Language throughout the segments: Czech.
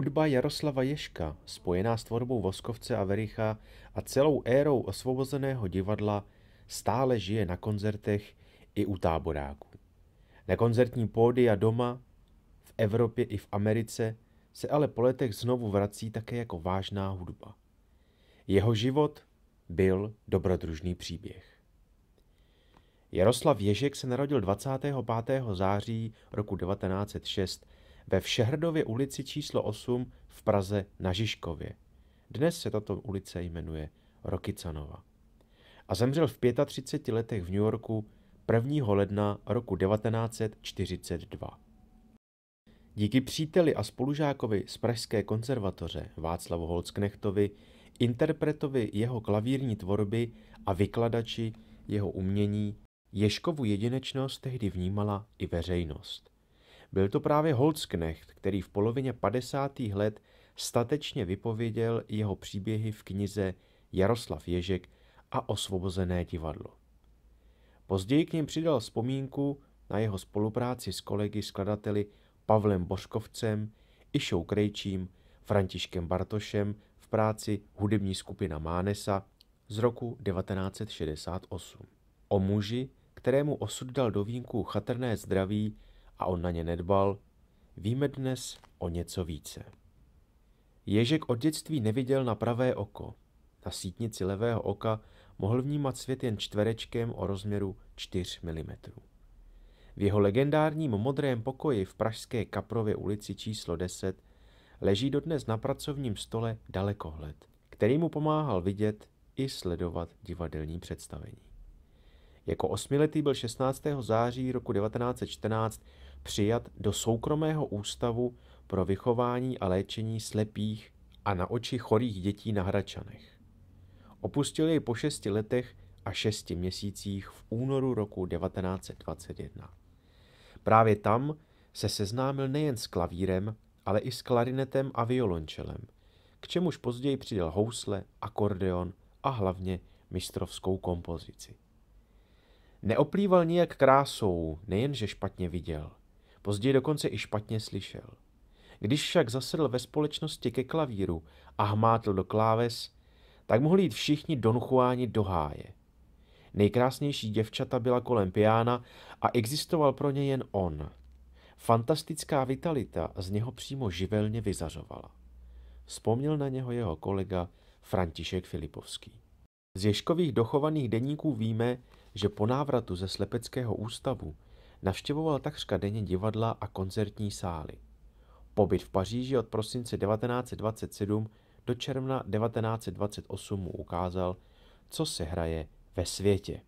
Hudba Jaroslava Ješka, spojená s tvorbou Voskovce a Vericha a celou érou osvobozeného divadla, stále žije na koncertech i u táboráků. Na koncertní pódy a doma, v Evropě i v Americe, se ale po letech znovu vrací také jako vážná hudba. Jeho život byl dobrodružný příběh. Jaroslav Ježek se narodil 25. září roku 1906 ve Všehrdově ulici číslo 8 v Praze na Žižkově. Dnes se tato ulice jmenuje Rokicanova. A zemřel v 35 letech v New Yorku 1. ledna roku 1942. Díky příteli a spolužákovi z Pražské konzervatoře Václavu Holcknechtovi, interpretovi jeho klavírní tvorby a vykladači jeho umění, Ješkovu jedinečnost tehdy vnímala i veřejnost. Byl to právě Holzknecht, který v polovině 50. let statečně vypověděl jeho příběhy v knize Jaroslav Ježek a osvobozené divadlo. Později k něm přidal vzpomínku na jeho spolupráci s kolegy skladateli Pavlem Boškovcem, Išou Krejčím, Františkem Bartošem v práci hudební skupina Mánesa z roku 1968. O muži, kterému osud dal do vínku chatrné zdraví, a on na ně nedbal, víme dnes o něco více. Ježek od dětství neviděl na pravé oko. Na sítnici levého oka mohl vnímat svět jen čtverečkem o rozměru 4 mm. V jeho legendárním modrém pokoji v pražské Kaprově ulici číslo 10 leží dodnes na pracovním stole dalekohled, který mu pomáhal vidět i sledovat divadelní představení. Jako osmiletý byl 16. září roku 1914 přijat do soukromého ústavu pro vychování a léčení slepých a na oči chorých dětí na Hračanech. Opustil jej po šesti letech a šesti měsících v únoru roku 1921. Právě tam se seznámil nejen s klavírem, ale i s klarinetem a violončelem, k čemuž později přidal housle, akordeon a hlavně mistrovskou kompozici. Neoplýval nijak krásou, nejenže špatně viděl, Později dokonce i špatně slyšel. Když však zasedl ve společnosti ke klavíru a hmátl do kláves, tak mohli jít všichni donuchováni do háje. Nejkrásnější děvčata byla kolem piána a existoval pro ně jen on. Fantastická vitalita z něho přímo živelně vyzařovala. Vzpomněl na něho jeho kolega František Filipovský. Z Ješkových dochovaných deníků víme, že po návratu ze slepeckého ústavu Navštěvoval takřka denně divadla a koncertní sály. Pobyt v Paříži od prosince 1927 do června 1928 mu ukázal, co se hraje ve světě.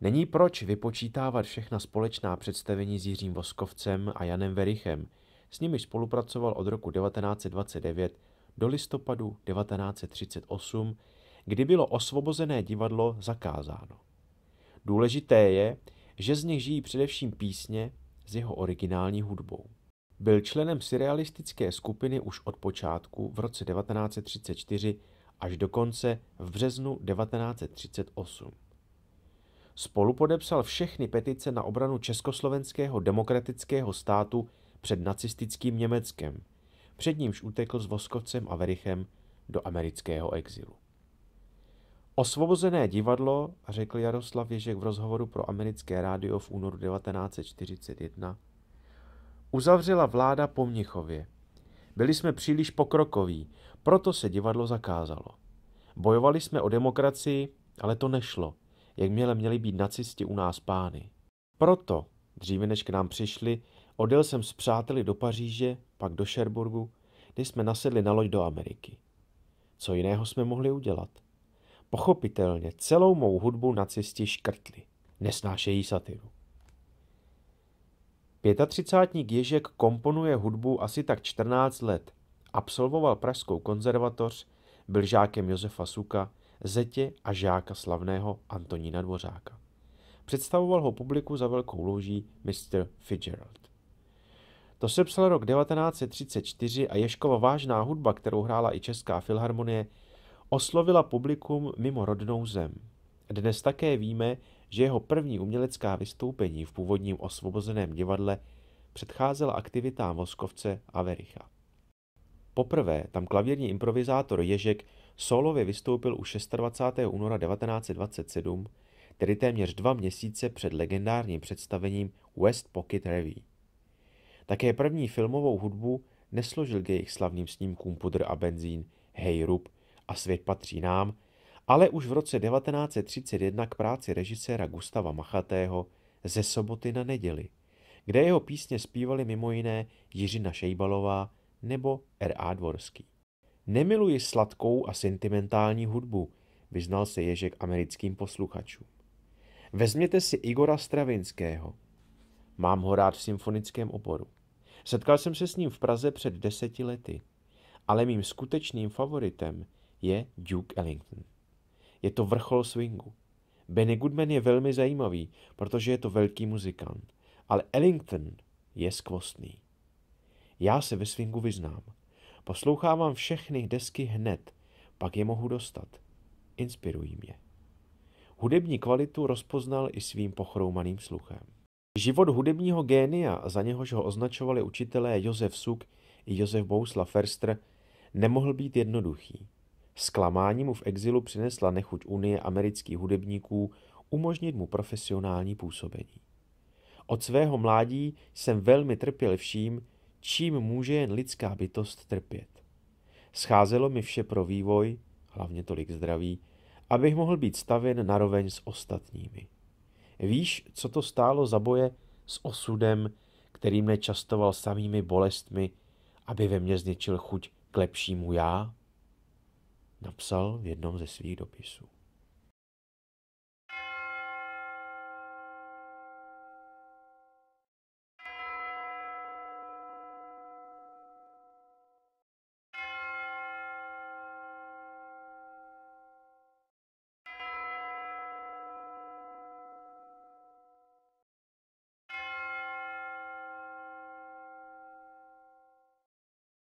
Není proč vypočítávat všechna společná představení s Jiřím Voskovcem a Janem Verichem, s nimiž spolupracoval od roku 1929 do listopadu 1938, kdy bylo osvobozené divadlo zakázáno. Důležité je, že z nich žijí především písně s jeho originální hudbou. Byl členem surrealistické skupiny už od počátku v roce 1934 až do konce v březnu 1938. Spolu podepsal všechny petice na obranu československého demokratického státu před nacistickým Německem, před nímž utekl s Voskovcem a Verichem do amerického exilu. Osvobozené divadlo, řekl Jaroslav Ježek v rozhovoru pro americké rádio v únoru 1941, uzavřela vláda po Mnichově. Byli jsme příliš pokrokoví, proto se divadlo zakázalo. Bojovali jsme o demokracii, ale to nešlo, jak měle měli být nacisti u nás pány. Proto, dříve než k nám přišli, odjel jsem s přáteli do Paříže, pak do Šerburgu, kde jsme nasedli na loď do Ameriky. Co jiného jsme mohli udělat? Pochopitelně celou mou hudbu nacisti škrtli. Nesnášejí satiru. Pětatřicátník Ježek komponuje hudbu asi tak 14 let. Absolvoval Pražskou konzervatoř, byl žákem Josefa Suka, zetě a žáka slavného Antonína Dvořáka. Představoval ho publiku za velkou louží Mr. Fitzgerald. To se psal rok 1934 a Ješkova vážná hudba, kterou hrála i Česká filharmonie, oslovila publikum mimo rodnou zem. Dnes také víme, že jeho první umělecká vystoupení v původním osvobozeném divadle předcházela aktivitám Voskovce a Vericha. Poprvé tam klavírní improvizátor Ježek solově vystoupil u 26. února 1927, tedy téměř dva měsíce před legendárním představením West Pocket Revue. Také první filmovou hudbu nesložil k jejich slavným snímkům Pudr a benzín, Hey Rup a svět patří nám, ale už v roce 1931 k práci režiséra Gustava Machatého ze soboty na neděli, kde jeho písně zpívali mimo jiné Jiřina Šejbalová nebo R.A. Dvorský. Nemiluji sladkou a sentimentální hudbu, vyznal se Ježek americkým posluchačům. Vezměte si Igora Stravinského. Mám ho rád v symfonickém oboru. Setkal jsem se s ním v Praze před deseti lety, ale mým skutečným favoritem je Duke Ellington. Je to vrchol swingu. Benny Goodman je velmi zajímavý, protože je to velký muzikant, ale Ellington je skvostný. Já se ve swingu vyznám. Poslouchávám všechny desky hned, pak je mohu dostat. Inspirují mě. Hudební kvalitu rozpoznal i svým pochroumaným sluchem. Život hudebního génia, za něhož ho označovali učitelé Josef Suk i Josef Bousla Ferster, nemohl být jednoduchý. Zklamání mu v exilu přinesla nechuť Unie amerických hudebníků umožnit mu profesionální působení. Od svého mládí jsem velmi trpěl vším, čím může jen lidská bytost trpět. Scházelo mi vše pro vývoj, hlavně tolik zdraví, abych mohl být stavěn naroveň s ostatními. Víš, co to stálo za boje s osudem, který nečastoval častoval samými bolestmi, aby ve mně zničil chuť k lepšímu já? napsal v jednom ze svých dopisů.